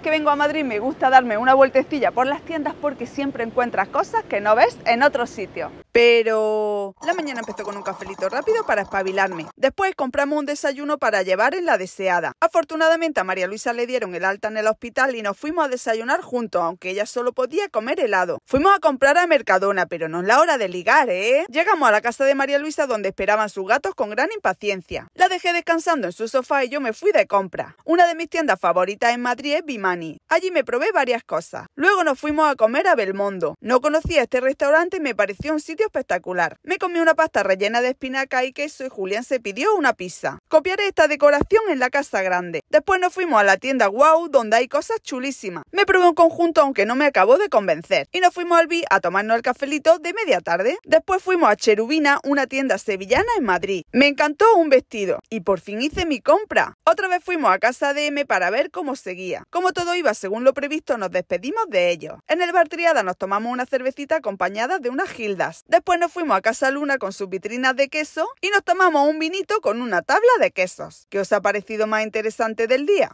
que vengo a Madrid me gusta darme una vueltecilla por las tiendas porque siempre encuentras cosas que no ves en otro sitio. Pero la mañana empezó con un cafelito rápido para espabilarme. Después compramos un desayuno para llevar en la deseada. Afortunadamente a María Luisa le dieron el alta en el hospital y nos fuimos a desayunar juntos, aunque ella solo podía comer helado. Fuimos a comprar a Mercadona, pero no es la hora de ligar, ¿eh? Llegamos a la casa de María Luisa donde esperaban sus gatos con gran impaciencia. La dejé descansando en su sofá y yo me fui de compra. Una de mis tiendas favoritas en Madrid es Bimani. Allí me probé varias cosas. Luego nos fuimos a comer a Belmondo. No conocía este restaurante y me pareció un sitio espectacular. Me comí una pasta rellena de espinaca y queso y Julián se pidió una pizza. Copiaré esta decoración en la casa grande. Después nos fuimos a la tienda Wow, donde hay cosas chulísimas. Me probé un conjunto aunque no me acabó de convencer. Y nos fuimos al B a tomarnos el cafelito de media tarde. Después fuimos a Cherubina, una tienda sevillana en Madrid. Me encantó un vestido y por fin hice mi compra. Otra vez fuimos a casa de M para ver cómo seguía. Como todo iba según lo previsto, nos despedimos de ellos. En el bar Triada nos tomamos una cervecita acompañada de unas gildas. Después nos fuimos a Casa Luna con sus vitrinas de queso y nos tomamos un vinito con una tabla de quesos. ¿Qué os ha parecido más interesante del día?